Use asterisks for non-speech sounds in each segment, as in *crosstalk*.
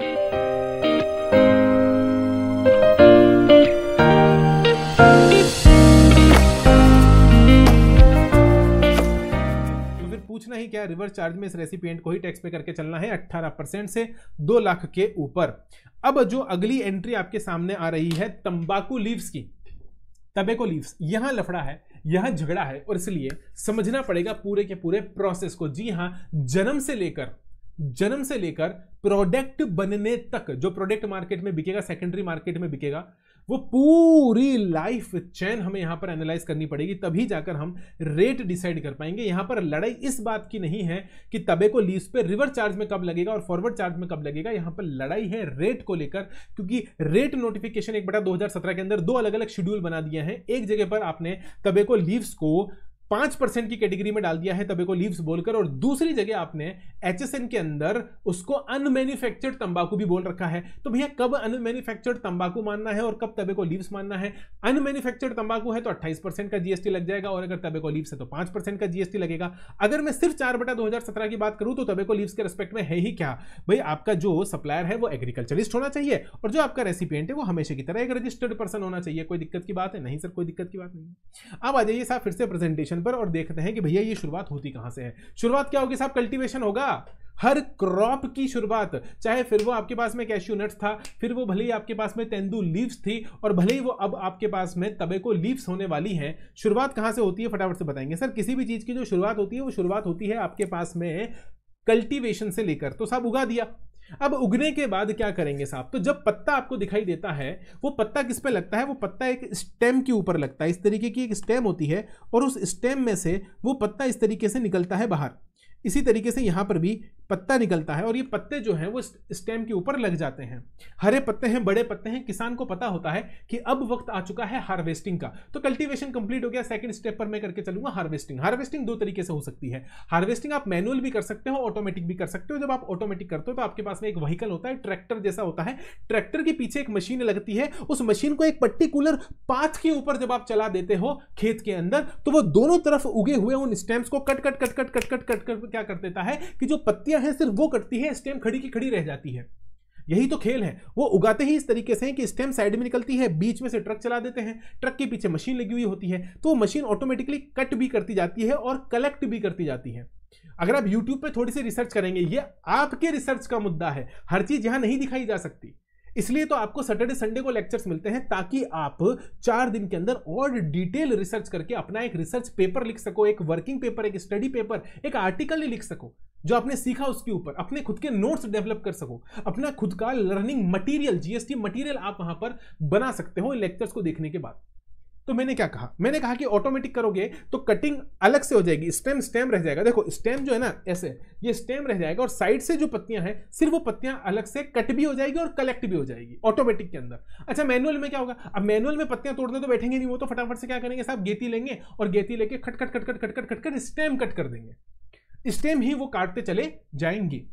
तो पूछना ही क्या रिवर्स चार्ज में इस रेसिपिएंट को ही टैक्स पे करके चलना है 18 परसेंट से दो लाख के ऊपर अब जो अगली एंट्री आपके सामने आ रही है तंबाकू लीव्स की तबेको लीव्स यहां लफड़ा है यहां झगड़ा है और इसलिए समझना पड़ेगा पूरे के पूरे प्रोसेस को जी हां जन्म से लेकर जन्म से लेकर प्रोडक्ट बनने तक जो प्रोडक्ट मार्केट में बिकेगा सेकेंडरी मार्केट में बिकेगा वो पूरी लाइफ चैन हमें यहां पर एनालाइज करनी पड़ेगी तभी जाकर हम रेट डिसाइड कर पाएंगे यहां पर लड़ाई इस बात की नहीं है कि तबे को लीज पे रिवर चार्ज में कब लगेगा और फॉरवर्ड चार्ज में कब लगेगा यहां पर लड़ाई है रेट को लेकर क्योंकि रेट नोटिफिकेशन एक बटा 2017 के अंदर दो अलग अलग शेड्यूल बना दिया है एक जगह पर आपने तबे को लीव्स को पांच परसेंट की कैटेगरी में डाल दिया है तबेको लीव्स बोलकर और दूसरी जगह आपने एच के अंदर उसको अनमेन्युफैक्चर्ड तंबाकू भी बोल रखा है तो भैया कब अनमेन्युफैक्चर्ड तंबाकू मानना है और कब तबेको लीव्स मानना है अनमेन्युफैक्चर्ड तंबाकू है तो परसेंट का जीएसटी लग जाएगा और अगर तबेको लीव्स है तो 5 का जीएसटी लगेगा अगर मैं सिर्फ चार बटा दो की बात करूं तो तबेको लीव्स के रेस्पेक्ट में है ही क्या भाई आपका जो सप्लायर है वो एग्रीकल्चरिस्ट होना चाहिए और जो आपका रेसिपियंट है वो हमेशा की तरह एक रजिस्टर्ड पर्सन होना चाहिए कोई दिक्कत की बात है नहीं सर कोई दिक्कत की बात नहीं है अब आ जाइए साहब फिर से प्रेजेंटेशन क्वेश्चन पर और देखते हैं कि भैया ये शुरुआत होती कहां से है शुरुआत क्या होगी साहब कल्टीवेशन होगा हर क्रॉप की शुरुआत चाहे फिर वो आपके पास में कैश्यू नट्स था फिर वो भले ही आपके पास में तेंदू लीव्स थी और भले ही वो अब आपके पास में तबे को लीव्स होने वाली हैं शुरुआत कहाँ से होती है फटाफट से बताएंगे सर किसी भी चीज़ की जो शुरुआत होती है वो शुरुआत होती है आपके पास में कल्टीवेशन से लेकर तो साहब उगा दिया अब उगने के बाद क्या करेंगे साहब तो जब पत्ता आपको दिखाई देता है वो पत्ता किस पे लगता है वो पत्ता एक स्टेम के ऊपर लगता है इस तरीके की एक स्टेम होती है और उस स्टेम में से वो पत्ता इस तरीके से निकलता है बाहर इसी तरीके से यहाँ पर भी पत्ता निकलता है और ये पत्ते जो हैं वो स्टेम के ऊपर लग जाते हैं हरे पत्ते हैं बड़े पत्ते हैं किसान को पता होता है कि अब वक्त आ चुका है हार्वेस्टिंग का तो कल्टीवेशन कंप्लीट हो गया सेकंड स्टेप पर मैं करके चलूंगा हार्वेस्टिंग हार्वेस्टिंग दो तरीके से हो सकती है हार्वेस्टिंग आप मैनुअल भी कर सकते हो ऑटोमेटिक भी कर सकते हो जब आप ऑटोमेटिक करते हो तो आपके पास में एक व्हीकल होता है ट्रैक्टर जैसा होता है ट्रैक्टर के पीछे एक मशीन लगती है उस मशीन को एक पर्टिकुलर पाथ के ऊपर जब आप चला देते हो खेत के अंदर तो वो दोनों तरफ उगे हुए उन स्टेम्स को cut cut cut cut cut cut cut क्या कर देता है कि जो पत्तियां हैं सिर्फ वो कटती है स्टेम खड़ी की खड़ी रह जाती है यही तो खेल है वो उगाते ही इस तरीके से हैं कि स्टेम साइड में निकलती है बीच में से ट्रक चला देते हैं ट्रक के पीछे मशीन लगी हुई होती है तो वो मशीन ऑटोमेटिकली कट भी करती जाती है और कलेक्ट भी करती जाती है अगर आप YouTube पे थोड़ी सी रिसर्च करेंगे ये आपके रिसर्च का मुद्दा है हर चीज यहां नहीं दिखाई जा सकती इसलिए तो आपको सैटरडे संडे को लेक्चर्स मिलते हैं ताकि आप चार दिन के अंदर और डिटेल रिसर्च करके अपना एक रिसर्च पेपर लिख सको एक वर्किंग पेपर एक स्टडी पेपर एक आर्टिकल ही लिख सको जो आपने सीखा उसके ऊपर अपने खुद के नोट्स डेवलप कर सको अपना खुद का लर्निंग मटेरियल जीएसटी मटेरियल आप वहां पर बना सकते हो लेक्चर्स को देखने के बाद तो मैंने क्या कहा मैंने कहा कि ऑटोमेटिक करोगे तो कटिंग अलग से हो जाएगी स्टेम स्टेम रह जाएगा देखो स्टेम जो है ना ऐसे ये स्टेम रह जाएगा और साइड से जो पत्तियां हैं सिर्फ वो पत्तियां अलग से कट भी हो जाएगी और कलेक्ट भी हो जाएगी ऑटोमेटिक के अंदर अच्छा मैनुअल में क्या होगा अब मैनुअल में पत्तियां तोड़ने तो बैठेंगे नहीं वो तो फटाफट से क्या करेंगे साहब गेती लेंगे और गेती लेके खटखट खटखट खटखट खटखट स्टेम कट कर देंगे स्टेम ही वो काटते चले जाएंगे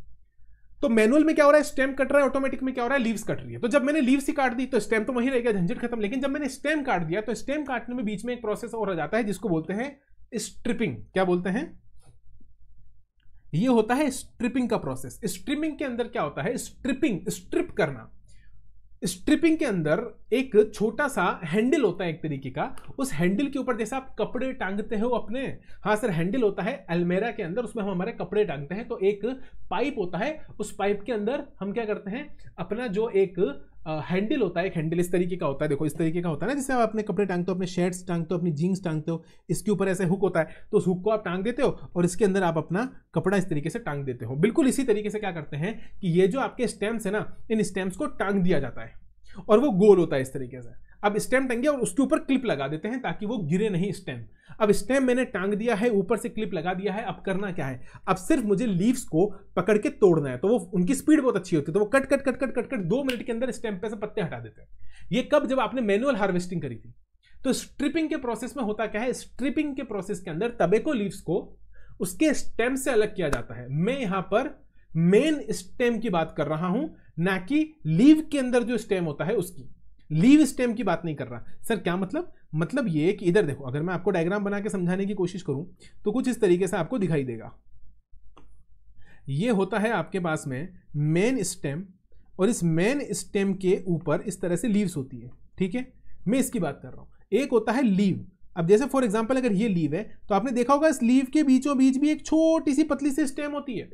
तो मैनुअल में क्या हो रहा है स्टेम कट रहा है ऑटोमेटिक में क्या हो रहा है लीव्स कट रही है तो जब मैंने लीव्स ही काट दी तो स्टेम तो वहीं रह गया झंझट खत्म लेकिन जब मैंने स्टेम काट दिया तो स्टेम काटने में बीच में एक प्रोसेस और आ जाता है जिसको बोलते हैं स्ट्रिपिंग क्या बोलते हैं ये होता है स्ट्रिपिंग का प्रोसेस स्ट्रिपिंग के अंदर क्या होता है स्ट्रिपिंग स्ट्रिप करना स्ट्रिपिंग के अंदर एक छोटा सा हैंडल होता है एक तरीके का उस हैंडल के ऊपर जैसे आप कपड़े टांगते हो अपने हाँ सर हैंडल होता है अलमेरा के अंदर उसमें हम हमारे कपड़े टांगते हैं तो एक पाइप होता है उस पाइप के अंदर हम क्या करते हैं अपना जो एक हैंडल होता है एक हैंडल इस तरीके का होता है देखो इस तरीके का होता है ना जैसे आप अपने कपड़े टांगते हो अपने शर्ट्स टांगते हो अपनी जीन्स टांगते हो इसके ऊपर ऐसे हुक होता है तो उस हुक को आप टांग देते हो और इसके अंदर आप अपना कपड़ा इस तरीके से टांग देते हो बिल्कुल इसी तरीके से क्या करते हैं कि ये जो आपके स्टैम्प्स है ना इन स्टैम्प्स को टांग दिया जाता है और वो गोल होता है इस तरीके से अब स्टैम्प टंगे और उसके ऊपर क्लिप लगा देते हैं ताकि वो गिरे नहीं स्टैम्प अब स्टैम्प मैंने टांग दिया है ऊपर से क्लिप लगा दिया है अब करना क्या है अब सिर्फ मुझे लीव्स को पकड़ के तोड़ना है तो वो उनकी स्पीड बहुत अच्छी होती है तो वो cut cut cut cut cut cut दो मिनट के अंदर स्टैम्प पे से पत्ते हटा देते हैं ये कब जब आपने मैनुअल हार्वेस्टिंग करी थी तो स्ट्रिपिंग के प्रोसेस में होता क्या है स्ट्रिपिंग के प्रोसेस के अंदर तबेको लीव्स को उसके स्टेम से अलग किया जाता है मैं यहां पर मेन स्टेम की बात कर रहा हूं ना कि लीव के अंदर जो स्टेम होता है उसकी लीव स्टेम की बात नहीं कर रहा सर क्या मतलब मतलब ये कि इधर देखो अगर मैं आपको डायग्राम बना के समझाने की कोशिश करूं तो कुछ इस तरीके से आपको दिखाई देगा ये होता है आपके पास में मेन स्टेम और इस मेन स्टेम के ऊपर इस तरह से लीव्स होती है ठीक है मैं इसकी बात कर रहा हूं एक होता है लीव अब जैसे फॉर एग्जाम्पल अगर ये लीव है तो आपने देखा होगा इस लीव के बीचों बीच भी एक छोटी सी पतली सी स्टेम होती है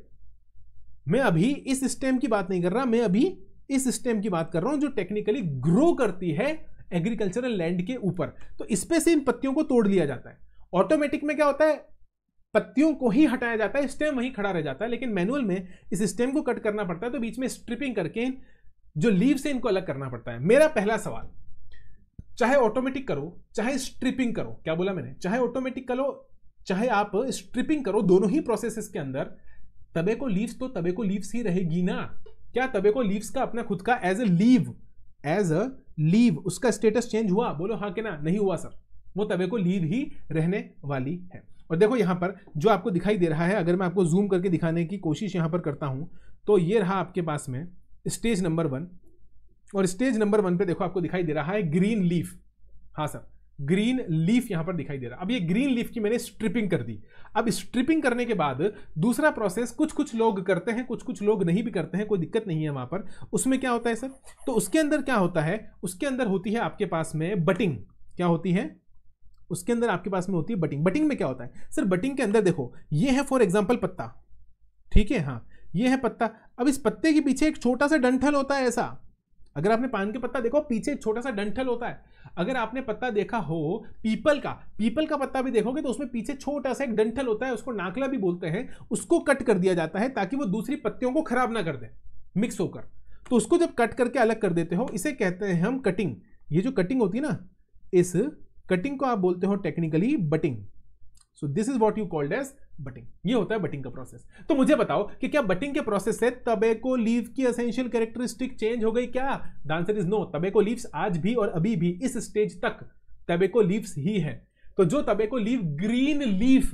मैं अभी इस स्टेम की बात नहीं कर रहा मैं अभी इस स्टेम की बात कर रहा हूं जो टेक्निकली ग्रो करती है एग्रीकल्चरल लैंड के ऊपर तो इसपे से इन पत्तियों को तोड़ लिया जाता है ऑटोमेटिक में क्या होता है पत्तियों को ही हटाया जाता है स्टेम वहीं खड़ा रह जाता है लेकिन मैनुअल में इस स्टेम को कट करना पड़ता है तो बीच में स्ट्रिपिंग करके जो लीव से इनको अलग करना पड़ता है मेरा पहला सवाल चाहे ऑटोमेटिक करो चाहे स्ट्रिपिंग करो क्या बोला मैंने चाहे ऑटोमेटिक करो चाहे आप स्ट्रिपिंग करो दोनों ही प्रोसेसेस के अंदर तबे को लीव्स तो तबे को लीव्स ही रहेगी ना क्या को लीव्स का अपना खुद का as a leaf as a leaf उसका स्टेटस चेंज हुआ बोलो हाँ के ना नहीं हुआ सर वो तबे को लीव ही रहने वाली है और देखो यहाँ पर जो आपको दिखाई दे रहा है अगर मैं आपको जूम करके दिखाने की कोशिश यहाँ पर करता हूँ तो ये रहा आपके पास में स्टेज नंबर वन और स्टेज नंबर वन पे देखो आपको दिखाई दे रहा है ग्रीन लीफ हाँ सर ग्रीन लीफ यहां पर दिखाई दे रहा है अब ये ग्रीन लीफ की मैंने स्ट्रिपिंग कर दी अब स्ट्रिपिंग करने के बाद दूसरा प्रोसेस कुछ कुछ लोग करते हैं कुछ कुछ लोग नहीं भी करते हैं कोई दिक्कत नहीं है वहां पर उसमें क्या होता है सर तो उसके अंदर क्या होता है उसके अंदर होती है आपके पास में बटिंग क्या होती है उसके अंदर आपके पास में होती है बटिंग बटिंग में क्या होता है सर बटिंग के अंदर देखो ये है फॉर एग्जाम्पल पत्ता ठीक है हाँ ये है पत्ता अब इस पत्ते के पीछे एक छोटा सा डंठल होता है ऐसा अगर आपने पान के पत्ता देखो पीछे एक छोटा सा डंठल होता है अगर आपने पत्ता देखा हो पीपल का पीपल का पत्ता भी देखोगे तो उसमें पीछे छोटा सा एक डंठल होता है उसको नाकला भी बोलते हैं उसको कट कर दिया जाता है ताकि वो दूसरी पत्तियों को खराब ना कर दे मिक्स होकर तो उसको जब कट करके अलग कर देते हो इसे कहते हैं हम कटिंग ये जो कटिंग होती है ना इस कटिंग को आप बोलते हो technically butting so this is what you called as butting ये होता है बटिंग का प्रोसेस तो मुझे बताओ कि क्या बटिंग के प्रोसेस से तबेको लीव की असेंशियल कैरेक्टरिस्टिक चेंज हो गई क्या the answer is no tobacco leaves आज भी और अभी भी इस स्टेज तक तबेको लीव्स ही है तो जो तबेको लीव ग्रीन लीफ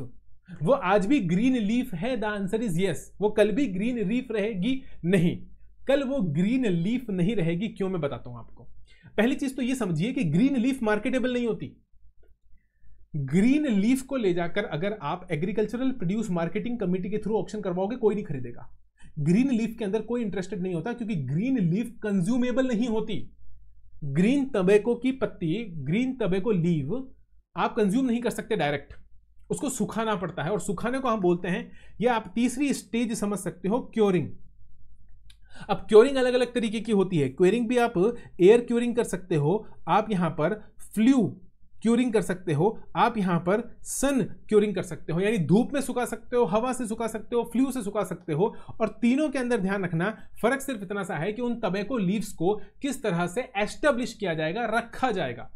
वो आज भी ग्रीन लीफ है द आंसर इज यस वो कल भी ग्रीन लीफ रहेगी नहीं कल वो ग्रीन लीफ नहीं रहेगी क्यों मैं बताता हूं आपको पहली चीज तो ये समझिए कि ग्रीन लीफ मार्केटेबल नहीं होती ग्रीन लीफ को ले जाकर अगर आप एग्रीकल्चरल प्रोड्यूस मार्केटिंग कमेटी के थ्रू ऑप्शन करवाओगे कोई नहीं खरीदेगा ग्रीन लीफ के अंदर कोई इंटरेस्टेड नहीं होता क्योंकि ग्रीन लीफ कंज्यूमेबल नहीं होती ग्रीन तबेको की पत्ती ग्रीन तबेको लीव आप कंज्यूम नहीं कर सकते डायरेक्ट उसको सुखाना पड़ता है और सुखाने को हम बोलते हैं या आप तीसरी स्टेज समझ सकते हो क्योरिंग अब क्योरिंग अलग अलग तरीके की होती है क्योरिंग भी आप एयर क्योरिंग कर सकते हो आप यहां पर फ्लू क्यूरिंग कर सकते हो आप यहाँ पर सन क्यूरिंग कर सकते हो यानी धूप में सुखा सकते हो हवा से सुखा सकते हो फ्लू से सुखा सकते हो और तीनों के अंदर ध्यान रखना फर्क सिर्फ इतना सा है कि उन तबेको लीव्स को किस तरह से एस्टेब्लिश किया जाएगा रखा जाएगा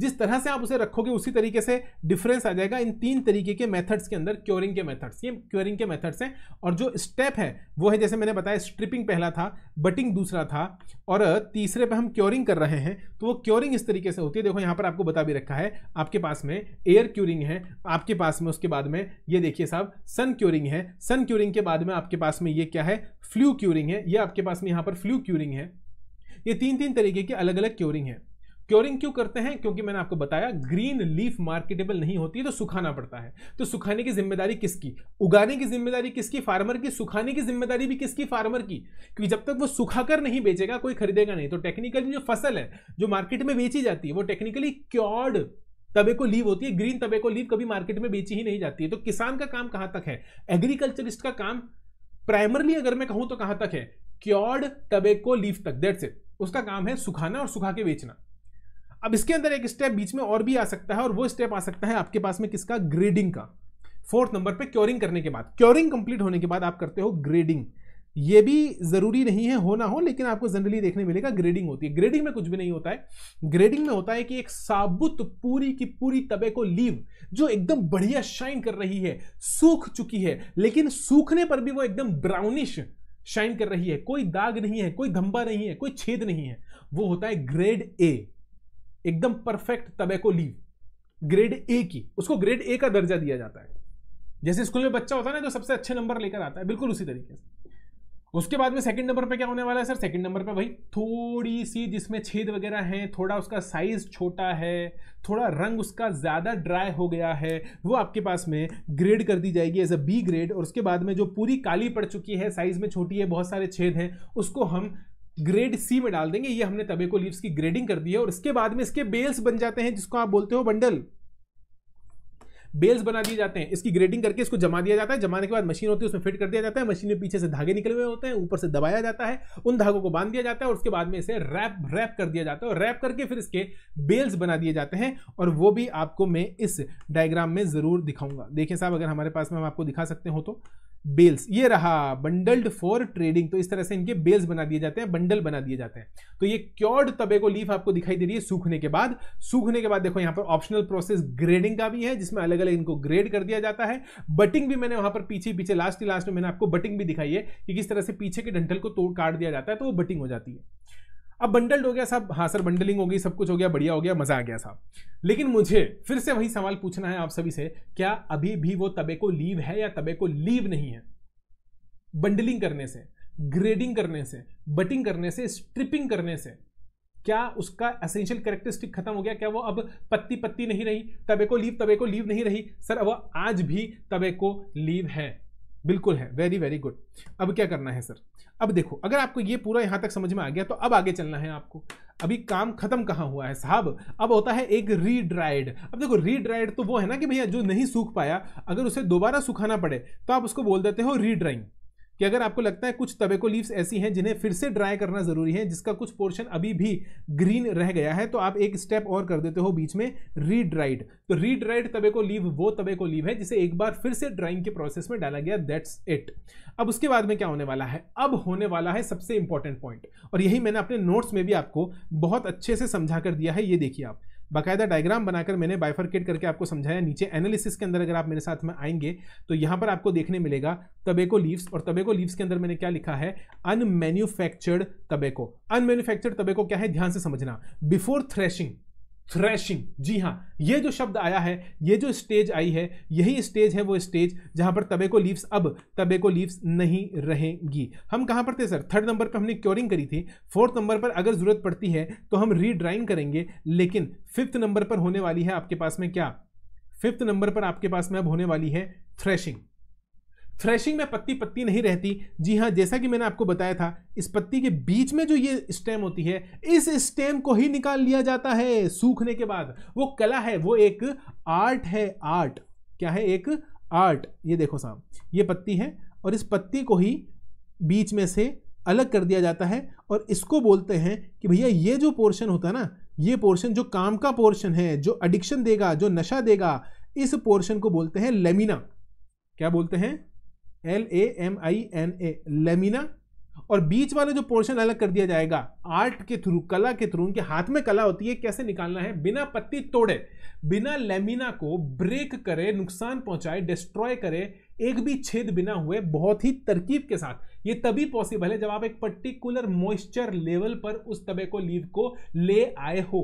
जिस तरह से आप उसे रखोगे उसी तरीके से डिफरेंस आ जाएगा इन तीन तरीके के मेथड्स के अंदर क्योरिंग के मेथड्स ये क्योरिंग के मेथड्स हैं और जो स्टेप है वो है जैसे मैंने बताया स्ट्रिपिंग पहला था बटिंग दूसरा था और तीसरे पे हम क्योरिंग कर रहे हैं तो वो क्योरिंग इस तरीके से होती है देखो यहाँ पर आपको बता भी रखा है आपके पास में एयर क्योरिंग है आपके पास में उसके बाद में ये देखिए साहब सन क्योरिंग है सन क्योरिंग के बाद में आपके पास में ये क्या है फ्लू क्योरिंग है ये आपके पास में यहाँ पर फ्लू क्योरिंग है ये तीन तीन तरीके के अलग अलग क्योरिंग है क्योरिंग क्यों करते हैं क्योंकि मैंने आपको बताया ग्रीन लीफ मार्केटेबल नहीं होती है तो सुखाना पड़ता है तो सुखाने की जिम्मेदारी किसकी उगाने की जिम्मेदारी किसकी फार्मर की सुखाने की जिम्मेदारी भी किसकी फार्मर की क्योंकि जब तक वो सुखाकर नहीं बेचेगा कोई खरीदेगा नहीं तो टेक्निकली जो फसल है जो मार्केट में बेची जाती है वो टेक्निकली क्योर्ड तबे को लीव होती है ग्रीन तबे को लीव कभी मार्केट में बेची ही नहीं जाती है तो किसान का काम कहां तक है एग्रीकल्चरिस्ट का काम प्राइमरली अगर मैं कहूं तो कहां तक है क्योर्ड तबे को लीव तक दैट्स इट उसका काम है सुखाना और सुखा के बेचना अब इसके अंदर एक स्टेप बीच में और भी आ सकता है और वो स्टेप आ सकता है आपके पास में किसका ग्रेडिंग का फोर्थ नंबर पे क्योरिंग करने के बाद क्योरिंग कंप्लीट होने के बाद आप करते हो ग्रेडिंग ये भी ज़रूरी नहीं है होना हो लेकिन आपको जनरली देखने मिलेगा ग्रेडिंग होती है ग्रेडिंग में कुछ भी नहीं होता है ग्रेडिंग में होता है कि एक साबुत पूरी की पूरी तबे को लीव जो एकदम बढ़िया शाइन कर रही है सूख चुकी है लेकिन सूखने पर भी वो एकदम ब्राउनिश शाइन कर रही है कोई दाग नहीं है कोई धंबा नहीं है कोई छेद नहीं है वो होता है ग्रेड ए एकदम perfect tobacco leaf grade A की उसको ग्रेड ए का दर्जा दिया जाता है जैसे स्कूल में बच्चा होता है ना जो सबसे अच्छे नंबर लेकर आता है बिल्कुल उसी तरीके से उसके बाद में सेकंड नंबर पे क्या होने वाला है सर सेकंड नंबर पे भाई थोड़ी सी जिसमें छेद वगैरह हैं थोड़ा उसका साइज छोटा है थोड़ा रंग उसका ज़्यादा ड्राई हो गया है वो आपके पास में ग्रेड कर दी जाएगी एज अ बी ग्रेड और उसके बाद में जो पूरी काली पड़ चुकी है साइज में छोटी है बहुत सारे छेद हैं उसको हम ग्रेड सी में डाल देंगे ये हमने तबेको लीव्स की ग्रेडिंग कर दी है और इसके बाद में इसके बेल्स बन जाते हैं जिसको आप बोलते हो बंडल बेल्स बना दिए जाते हैं इसकी ग्रेडिंग करके इसको जमा दिया जाता है जमाने के बाद मशीन होती है उसमें फिट कर दिया जाता है मशीन में पीछे से धागे निकले हुए होते हैं ऊपर से दबाया जाता है उन धागों को बांध दिया जाता है और उसके बाद में इसे रैप रैप कर दिया जाता है और रैप करके फिर इसके बेल्स बना दिए जाते हैं और वो भी आपको मैं इस डायग्राम में ज़रूर दिखाऊंगा देखिए साहब अगर हमारे पास में हम आपको दिखा सकते हो तो बेल्स ये रहा बंडल्ड फॉर ट्रेडिंग तो इस तरह से इनके बेल्स बना दिए जाते हैं बंडल बना दिए जाते हैं तो ये क्योर्ड तबेको लीफ आपको दिखाई दे रही है सूखने के बाद सूखने के बाद देखो यहां पर ऑप्शनल प्रोसेस ग्रेडिंग का भी है जिसमें अलग अलग इनको ग्रेड कर दिया जाता है बटिंग भी मैंने वहां पर पीछे पीछे लास्ट लास्ट में मैंने आपको बटिंग भी दिखाई है कि किस तरह से पीछे के डंटल को तोड़ काट दिया जाता है तो वो बटिंग हो जाती है अब बंडल्ड हो गया साहब हाँ सर बंडलिंग हो गई सब कुछ हो गया बढ़िया हो गया मजा आ गया साहब लेकिन मुझे फिर से वही सवाल पूछना है आप सभी से क्या अभी भी वो तबे को लीव है या तबे को लीव नहीं है बंडलिंग करने से ग्रेडिंग करने से बटिंग करने से स्ट्रिपिंग करने से क्या उसका एसेंशियल कैरेक्टरिस्टिक खत्म हो गया क्या वो अब पत्ती पत्ती नहीं रही तबे को लीव तबे को लीव नहीं रही सर अब आज भी तबे को लीव है बिल्कुल है वेरी वेरी गुड अब क्या करना है सर अब देखो अगर आपको ये पूरा यहाँ तक समझ में आ गया तो अब आगे चलना है आपको अभी काम खत्म कहाँ हुआ है साहब अब होता है एक रीड्राइड अब देखो रीड्राइड तो वो है ना कि भैया जो नहीं सूख पाया अगर उसे दोबारा सुखाना पड़े तो आप उसको बोल देते हो रीड्राइंग कि अगर आपको लगता है कुछ तबेको लीव्स ऐसी हैं जिन्हें फिर से ड्राई करना ज़रूरी है जिसका कुछ पोर्शन अभी भी ग्रीन रह गया है तो आप एक स्टेप और कर देते हो बीच में रीड्राइड तो रीड्राइड तबेको लीव वो तबेको लीव है जिसे एक बार फिर से ड्राइंग के प्रोसेस में डाला गया दैट्स इट अब उसके बाद में क्या होने वाला है अब होने वाला है सबसे इंपॉर्टेंट पॉइंट और यही मैंने अपने नोट्स में भी आपको बहुत अच्छे से समझा कर दिया है ये देखिए आप बाकायदा डायग्राम बनाकर मैंने बाइफरकेट करके आपको समझाया नीचे एनालिसिस के अंदर अगर आप मेरे साथ में आएंगे तो यहाँ पर आपको देखने मिलेगा तबेको लीव्स और तबेको लीव्स के अंदर मैंने क्या लिखा है अनमैन्युफैक्चर्ड तबेको अनमैन्युफैक्चर्ड तबेको क्या है ध्यान से समझना बिफोर थ्रेशिंग थ्रैशिंग जी हाँ ये जो शब्द आया है ये जो स्टेज आई है यही स्टेज है वो स्टेज जहाँ पर तबेको लीव्स अब तबेको लीव्स नहीं रहेंगी हम कहाँ पर थे सर थर्ड नंबर पर हमने क्योरिंग करी थी फोर्थ नंबर पर अगर ज़रूरत पड़ती है तो हम रीड्राइंग करेंगे लेकिन फिफ्थ नंबर पर होने वाली है आपके पास में क्या फिफ्थ नंबर पर आपके पास में अब होने वाली है थ्रैशिंग फ्रेशिंग में पत्ती पत्ती नहीं रहती जी हाँ जैसा कि मैंने आपको बताया था इस पत्ती के बीच में जो ये स्टेम होती है इस स्टेम को ही निकाल लिया जाता है सूखने के बाद वो कला है वो एक आर्ट है आर्ट क्या है एक आर्ट ये देखो साहब ये पत्ती है और इस पत्ती को ही बीच में से अलग कर दिया जाता है और इसको बोलते हैं कि भैया ये जो पोर्शन होता है ना ये पोर्शन जो काम का पोर्शन है जो एडिक्शन देगा जो नशा देगा इस पोर्शन को बोलते हैं लेमिना क्या बोलते हैं L A M I N A lamina और बीच वाला जो पोर्शन अलग कर दिया जाएगा आर्ट के थ्रू कला के थ्रू उनके हाथ में कला होती है कैसे निकालना है बिना पत्ती तोड़े बिना लेमिना को ब्रेक करे नुकसान पहुंचाए डिस्ट्रॉय करे एक भी छेद बिना हुए बहुत ही तरकीब के साथ ये तभी पॉसिबल है जब आप एक पर्टिकुलर मॉइस्चर लेवल पर उस तबे को लीव को ले आए हो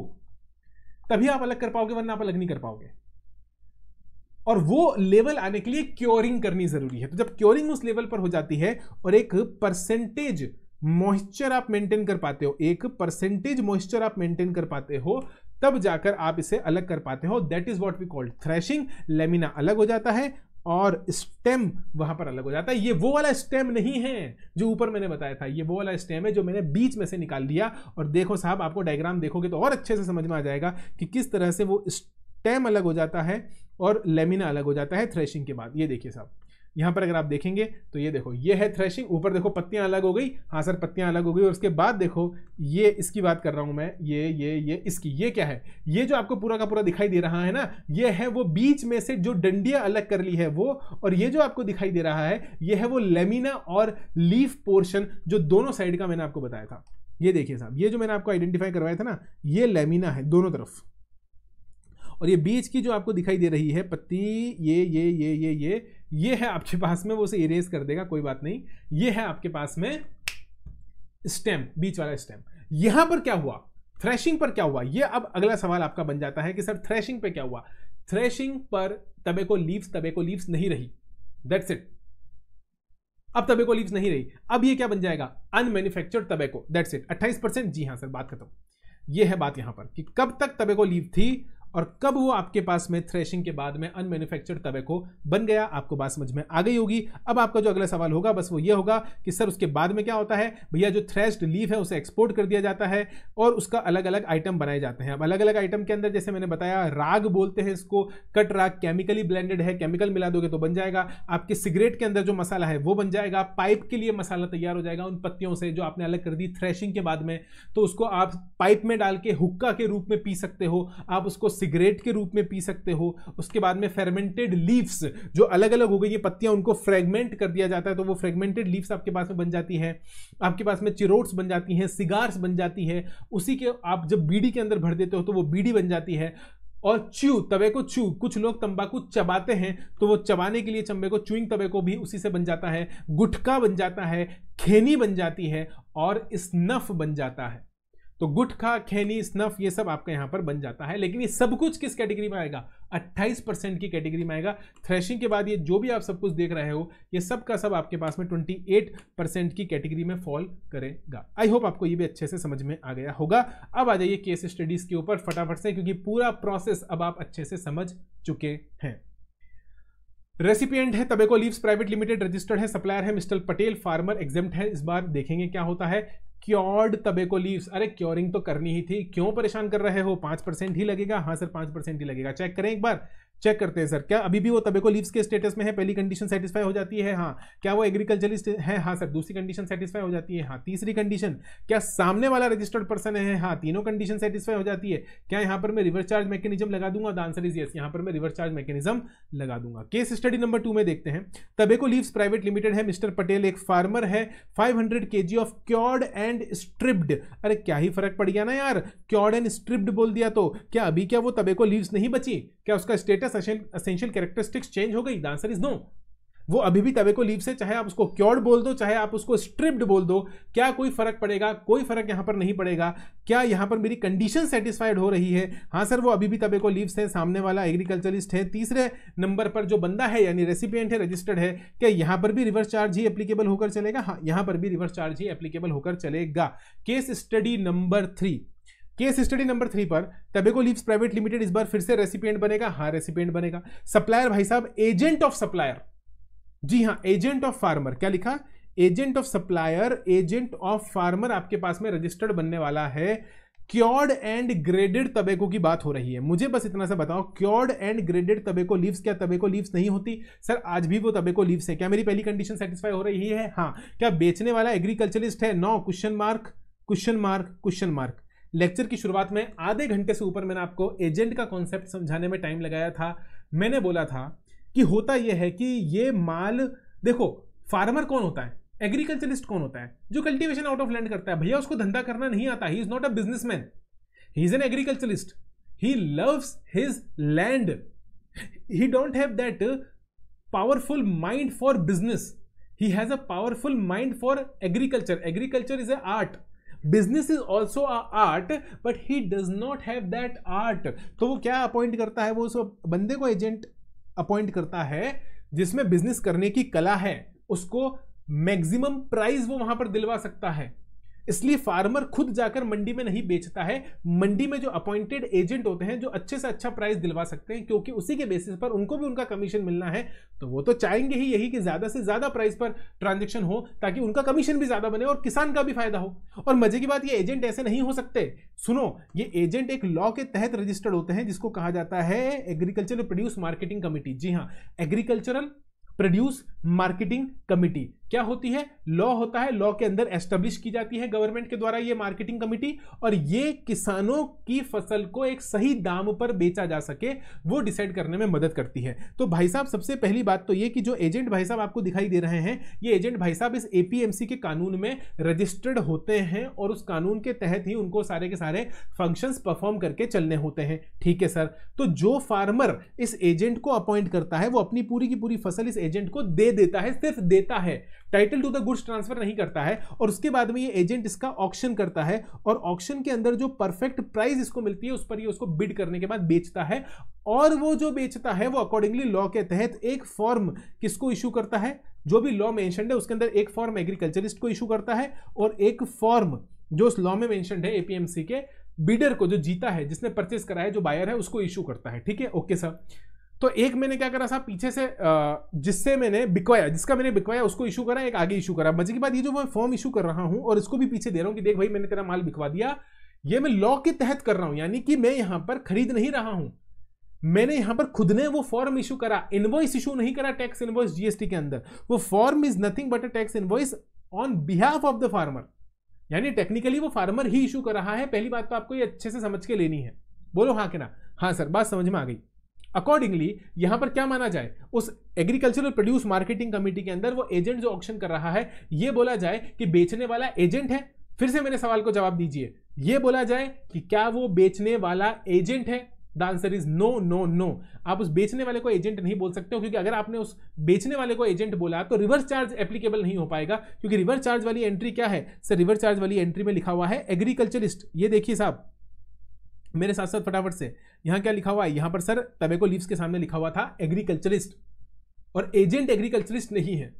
तभी आप अलग कर पाओगे वरना आप अलग नहीं कर पाओगे और वो लेवल आने के लिए क्योरिंग करनी जरूरी है तो जब क्योरिंग उस लेवल पर हो जाती है और एक परसेंटेज मॉइस्चर आप मेंटेन कर पाते हो एक परसेंटेज मॉइस्चर आप मेंटेन कर पाते हो तब जाकर आप इसे अलग कर पाते हो that is what we called threshing lamina अलग हो जाता है और स्टेम वहां पर अलग हो जाता है ये वो वाला स्टेम नहीं है जो ऊपर मैंने बताया था ये वो वाला स्टेम है जो मैंने बीच में से निकाल दिया और देखो साहब आपको डायग्राम देखोगे तो और अच्छे से समझ में आ जाएगा कि किस तरह से वो टैम अलग हो जाता है और लेमिना अलग हो जाता है थ्रेशिंग के बाद ये देखिए साहब यहाँ पर अगर आप देखेंगे तो ये देखो ये है थ्रेशिंग ऊपर देखो पत्तियाँ अलग हो गई हाँ सर पत्तियाँ अलग हो गई और उसके बाद देखो ये इसकी बात कर रहा हूँ मैं ये ये ये इसकी ये क्या है ये जो आपको पूरा का पूरा दिखाई दे रहा है ना ये है वो बीच में से जो डंडिया अलग कर ली है वो और ये जो आपको दिखाई दे रहा है ये है वो लेमिना और लीफ पोर्शन जो दोनों साइड का मैंने आपको बताया था ये देखिए साहब ये जो मैंने आपको आइडेंटिफाई करवाया था ना ये लेमिना है दोनों तरफ और ये बीच की जो आपको दिखाई दे रही है पत्ती ये ये ये ये ये ये है आपके *laughs* पास में वो उसे इरेज कर देगा कोई बात नहीं ये है आपके पास में स्टेम बीच वाला स्टेम यहां पर क्या हुआ थ्रेशिंग पर क्या हुआ ये अब अगला सवाल आपका बन जाता है कि सर थ्रेशिंग पर क्या हुआ थ्रेशिंग पर तबेको लीव्स तबेको लीव्स नहीं रही दैट्स इट अब तबेको लीव्स नहीं रही अब ये क्या बन जाएगा तबे तबेको दैट्स इट 28 परसेंट जी हाँ सर बात खत्म ये है बात यहां पर कि कब तक तबे को लीव थी और कब वो आपके पास में थ्रेशिंग के बाद में अनमैन्युफैक्चर्ड को बन गया आपको बात समझ में आ गई होगी अब आपका जो अगला सवाल होगा बस वो ये होगा कि सर उसके बाद में क्या होता है भैया जो थ्रेस्ड लीव है उसे एक्सपोर्ट कर दिया जाता है और उसका अलग अलग आइटम बनाए जाते हैं अब अलग अलग आइटम के अंदर जैसे मैंने बताया राग बोलते हैं इसको कट राग केमिकली ब्लेंडेड है केमिकल मिला दोगे तो बन जाएगा आपके सिगरेट के अंदर जो मसाला है वो बन जाएगा पाइप के लिए मसाला तैयार हो जाएगा उन पत्तियों से जो आपने अलग कर दी थ्रेशिंग के बाद में तो उसको आप पाइप में डाल के हुक्का के रूप में पी सकते हो आप उसको सिगरेट के रूप में पी सकते हो उसके बाद में फेरमेंटेड लीव्स जो अलग अलग हो गई ये पत्तियां उनको फ्रेगमेंट कर दिया जाता है तो वो फ्रेगमेंटेड लीव्स आपके पास में बन जाती है आपके पास में चिरोट्स बन जाती हैं सिगार्स बन जाती है उसी के आप जब बीड़ी के अंदर भर देते हो तो वो बीड़ी बन जाती है और च्यू तवे को च्यू कुछ लोग तंबाकू चबाते हैं तो वो चबाने के लिए चम्बे को च्यूइंग तवे को भी उसी से बन जाता है गुटखा बन जाता है खेनी बन जाती है और स्नफ बन जाता है तो गुटखा खैनी स्नफ ये सब आपका यहां पर बन जाता है लेकिन ये सब कुछ किस कैटेगरी में आएगा 28 परसेंट की कैटेगरी में आएगा थ्रेशिंग के बाद ये जो भी आप सब कुछ देख रहे हो ये सब का सब आपके पास में 28 परसेंट की कैटेगरी में फॉल करेगा आई होप आपको ये भी अच्छे से समझ में आ गया होगा अब आ जाइए केस स्टडीज के ऊपर फटाफट से क्योंकि पूरा प्रोसेस अब आप अच्छे से समझ चुके हैं रेसिपिएंट है tobacco leaves private limited registered है सप्लायर है मिस्टर पटेल फार्मर एग्जाम है इस बार देखेंगे क्या होता है क्योर्ड तबेको लीव्स अरे क्योरिंग तो करनी ही थी क्यों परेशान कर रहे हो पांच परसेंट ही लगेगा हाँ सर पांच परसेंट ही लगेगा चेक करें एक बार चेक करते हैं सर क्या अभी भी वो तबेको लीव्स के स्टेटस में है पहली कंडीशन सेटिस्फाई हो जाती है हाँ क्या वो एग्रीकल्चरिस्ट है हाँ सर दूसरी कंडीशन सेटिस्फाई हो जाती है हाँ तीसरी कंडीशन क्या सामने वाला रजिस्टर्ड पर्सन है हाँ तीनों कंडीशन सेटिस्फाई हो जाती है क्या यहाँ पर मैं रिवर्स चार्ज मैकेनिज्म लगा दूंगा द आंसर इज यस यहाँ पर मैं रिवर्स चार्ज मैकेनिज्म लगा दूंगा केस स्टडी नंबर टू में देखते हैं तबेको लीव्स प्राइवेट लिमिटेड है मिस्टर पटेल एक फार्मर है five hundred K G of cured and stripped अरे क्या ही फर्क पड़ गया ना यार क्योर्ड एंड स्ट्रिप्ड बोल दिया तो क्या अभी क्या वो तबेको लीव्स नहीं बची क्या उसका स्टेटस असेंशियल कैरेक्टरिस्टिक्स चेंज हो गई द आंसर इज नो वो अभी भी तवे को लीव से चाहे आप उसको क्योर्ड बोल दो चाहे आप उसको स्ट्रिप्ड बोल दो क्या कोई फर्क पड़ेगा कोई फर्क यहाँ पर नहीं पड़ेगा क्या यहाँ पर मेरी कंडीशन सेटिस्फाइड हो रही है हाँ सर वो अभी भी तवे को लीव से सामने वाला एग्रीकल्चरिस्ट है तीसरे नंबर पर जो बंदा है यानी रेसिपियंट है रजिस्टर्ड है क्या यहाँ पर भी रिवर्स चार्ज ही एप्लीकेबल होकर चलेगा हाँ यहाँ पर भी रिवर्स चार्ज ही एप्लीकेबल होकर चलेगा case study number three case study number three पर तबेको लीव्स प्राइवेट लिमिटेड इस बार फिर से रेसिपिएंट बनेगा हाँ रेसिपिएंट बनेगा सप्लायर भाई साहब एजेंट ऑफ सप्लायर जी हाँ एजेंट ऑफ फार्मर क्या लिखा agent of supplier agent of farmer आपके पास में रजिस्टर्ड बनने वाला है क्योर्ड एंड ग्रेडेड तबेको की बात हो रही है मुझे बस इतना सा बताओ cured and graded tobacco leaves क्या तबेको लीव्स नहीं होती सर आज भी वो तबेको लीव्स है क्या मेरी पहली कंडीशन सेटिस्फाई हो रही है हाँ क्या बेचने वाला एग्रीकल्चरिस्ट है no question mark question mark question mark lecture की शुरुआत में आधे घंटे से ऊपर मैंने आपको एजेंट का कॉन्सेप्ट समझाने में टाइम लगाया था मैंने बोला था कि होता यह है कि ये माल देखो फार्मर कौन होता है एग्रीकल्चरिस्ट कौन होता है जो कल्टीवेशन आउट ऑफ लैंड करता है भैया उसको धंधा करना नहीं आता he is not a businessman he is an agriculturist he loves his land he don't have that powerful mind for business he has a powerful mind for agriculture agriculture is a art business is also art but he does not have that art तो वो क्या appoint करता है वो उस बंदे को agent appoint करता है जिसमें बिजनेस करने की कला है उसको मैक्सिमम प्राइस वो वहां पर दिलवा सकता है इसलिए फार्मर खुद जाकर मंडी में नहीं बेचता है मंडी में जो अपॉइंटेड एजेंट होते हैं जो अच्छे से अच्छा प्राइस दिलवा सकते हैं क्योंकि उसी के बेसिस पर उनको भी उनका कमीशन मिलना है तो वो तो चाहेंगे ही यही कि ज़्यादा से ज़्यादा प्राइस पर ट्रांजेक्शन हो ताकि उनका कमीशन भी ज़्यादा बने और किसान का भी फायदा हो और मजे की बात ये एजेंट ऐसे नहीं हो सकते सुनो ये एजेंट एक लॉ के तहत रजिस्टर्ड होते हैं जिसको कहा जाता है एग्रीकल्चरल प्रोड्यूस मार्केटिंग कमेटी जी हाँ एग्रीकल्चरल प्रोड्यूस मार्केटिंग कमेटी क्या होती है लॉ होता है लॉ के अंदर एस्टेब्लिश की जाती है गवर्नमेंट के द्वारा ये मार्केटिंग कमेटी और ये किसानों की फसल को एक सही दाम पर बेचा जा सके वो डिसाइड करने में मदद करती है तो भाई साहब सबसे पहली बात तो ये कि जो एजेंट भाई साहब आपको दिखाई दे रहे हैं ये एजेंट भाई साहब इस ए के कानून में रजिस्टर्ड होते हैं और उस कानून के तहत ही उनको सारे के सारे फंक्शन परफॉर्म करके चलने होते हैं ठीक है सर तो जो फार्मर इस एजेंट को अपॉइंट करता है वो अपनी पूरी की पूरी फसल इस एजेंट को दे देता है सिर्फ देता है title to the goods transfer नहीं करता है और उसके बाद में ये एजेंट इसका ऑक्शन करता है और ऑक्शन के अंदर जो परफेक्ट प्राइस इसको मिलती है उस पर ये उसको बिड करने के बाद बेचता है और वो जो बेचता है वो अकॉर्डिंगली लॉ के तहत एक फॉर्म किसको इशू करता है जो भी लॉ मैंशन है उसके अंदर एक फॉर्म एग्रीकल्चरिस्ट को इशू करता है और एक फॉर्म जो उस लॉ में मैंशन है एपीएमसी के बिडर को जो जीता है जिसने परचेस करा है जो बायर है उसको इशू करता है ठीक है ओके सर तो एक मैंने क्या करा साहब पीछे से जिससे मैंने बिकवाया जिसका मैंने बिकवाया उसको इशू करा एक आगे इशू करा मजे की बात ये जो मैं फॉर्म इशू कर रहा हूँ और इसको भी पीछे दे रहा हूँ कि देख भाई मैंने तेरा माल बिकवा दिया ये मैं लॉ के तहत कर रहा हूं यानी कि मैं यहां पर खरीद नहीं रहा हूं मैंने यहां पर खुद ने वो फॉर्म इशू करा इनवॉइस इशू नहीं करा टैक्स इनवॉइस जीएसटी के अंदर वो form is nothing but a tax invoice on behalf of the farmer यानी टेक्निकली वो फार्मर ही इशू कर रहा है पहली बात तो आपको ये अच्छे से समझ के लेनी है बोलो हाँ के ना हाँ सर बात समझ में आ गई अकॉर्डिंगली यहां पर क्या माना जाए उस एग्रीकल्चरल प्रोड्यूस मार्केटिंग कमेटी के अंदर वो एजेंट जो ऑप्शन कर रहा है ये बोला जाए कि बेचने वाला एजेंट है फिर से मेरे सवाल को जवाब दीजिए ये बोला जाए कि क्या वो बेचने वाला एजेंट है the answer is no no no आप उस बेचने वाले को एजेंट नहीं बोल सकते हो क्योंकि अगर आपने उस बेचने वाले को एजेंट बोला तो रिवर्स चार्ज एप्लीकेबल नहीं हो पाएगा क्योंकि रिवर्स चार्ज वाली एंट्री क्या है सर रिवर्स चार्ज वाली एंट्री में लिखा हुआ है एग्रीकल्चरिस्ट ये देखिए साहब मेरे साथ साथ फटाफट से यहाँ क्या लिखा हुआ है यहाँ पर सर तबेको लीव्स के सामने लिखा हुआ था एग्रीकल्चरिस्ट और एजेंट एग्रीकल्चरिस्ट नहीं है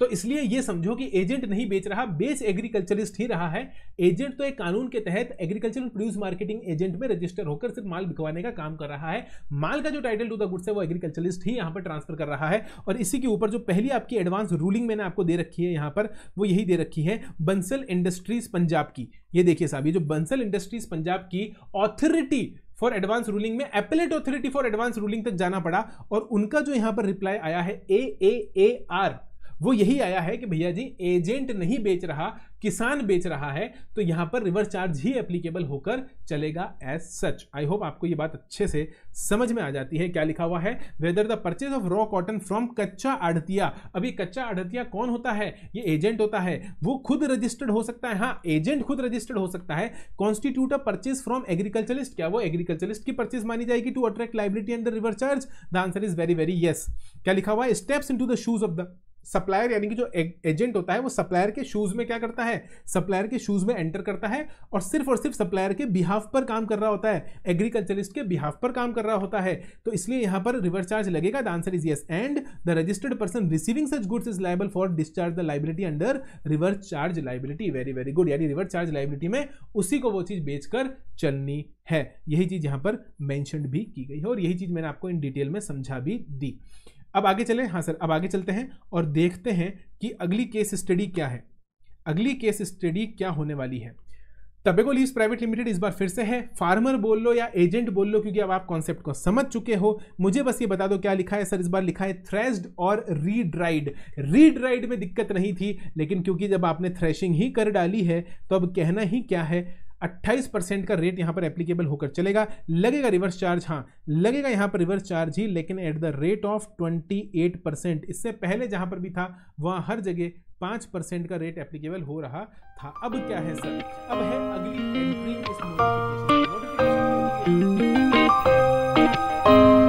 तो इसलिए ये समझो कि एजेंट नहीं बेच रहा बेच एग्रीकल्चरिस्ट ही रहा है एजेंट तो एक कानून के तहत एग्रीकल्चर प्रोड्यूस मार्केटिंग एजेंट में रजिस्टर होकर सिर्फ माल बिकवाने का काम कर रहा है माल का जो टाइटल टू द गुड्स है वो एग्रीकल्चरिस्ट ही यहाँ पर ट्रांसफर कर रहा है और इसी के ऊपर जो पहली आपकी एडवांस रूलिंग मैंने आपको दे रखी है यहाँ पर वो यही दे रखी है बंसल इंडस्ट्रीज पंजाब की ये देखिए साहब ये जो बंसल इंडस्ट्रीज पंजाब की ऑथोरिटी फॉर एडवांस रूलिंग में appellate authority for advance ruling तक जाना पड़ा और उनका जो यहां पर रिप्लाई आया है ए ए ए आर वो यही आया है कि भैया जी एजेंट नहीं बेच रहा किसान बेच रहा है तो यहाँ पर रिवर्स चार्ज ही एप्लीकेबल होकर चलेगा एज सच आई होप आपको ये बात अच्छे से समझ में आ जाती है क्या लिखा हुआ है whether the purchase of raw cotton from कच्चा आढ़तिया अब ये कच्चा आढ़तिया कौन होता है ये एजेंट होता है वो खुद रजिस्टर्ड हो सकता है हाँ एजेंट खुद रजिस्टर्ड हो सकता है constitute a purchase from agriculturist क्या वो एग्रीकल्चरिस्ट की परचेज मानी जाएगी to attract liability and the reverse charge the answer is very very yes क्या लिखा हुआ है steps in the shoes of the supplier यानी कि जो एजेंट होता है वो सप्लायर के शूज में क्या करता है सप्लायर के शूज में एंटर करता है और सिर्फ और सिर्फ सप्लायर के बिहाफ पर काम कर रहा होता है एग्रीकल्चरिस्ट के बिहाफ पर काम कर रहा होता है तो इसलिए यहां पर रिवर्स चार्ज लगेगा the answer is yes and the registered person receiving such goods is liable for discharge the liability under reverse charge liability very very good यानी रिवर्स चार्ज लाइबिलिटी में उसी को वो चीज़ बेचकर चलनी है यही चीज़ यहां पर मैंशन भी की गई है और यही चीज़ मैंने आपको इन डिटेल में समझा भी दी अब आगे चले हाँ सर अब आगे चलते हैं और देखते हैं कि अगली केस स्टडी क्या है अगली केस स्टडी क्या होने वाली है टबेको लीव्स प्राइवेट लिमिटेड इस बार फिर से है फार्मर बोल लो या एजेंट बोल लो क्योंकि अब आप कॉन्सेप्ट को समझ चुके हो मुझे बस ये बता दो क्या लिखा है सर इस बार लिखा है थ्रेस्ड और रीड्राइड रीड्राइड में दिक्कत नहीं थी लेकिन क्योंकि जब आपने थ्रेशिंग ही कर डाली है तो अब कहना ही क्या है अट्ठाईस परसेंट का रेट यहाँ पर एप्लीकेबल होकर चलेगा लगेगा रिवर्स चार्ज हाँ लगेगा यहाँ पर रिवर्स चार्ज ही लेकिन at the rate of twenty eight percent इससे पहले जहां पर भी था वहां हर जगह पांच परसेंट का रेट एप्लीकेबल हो रहा था अब क्या है सर अब है अगली एंट्री इस नोटिफिकेशन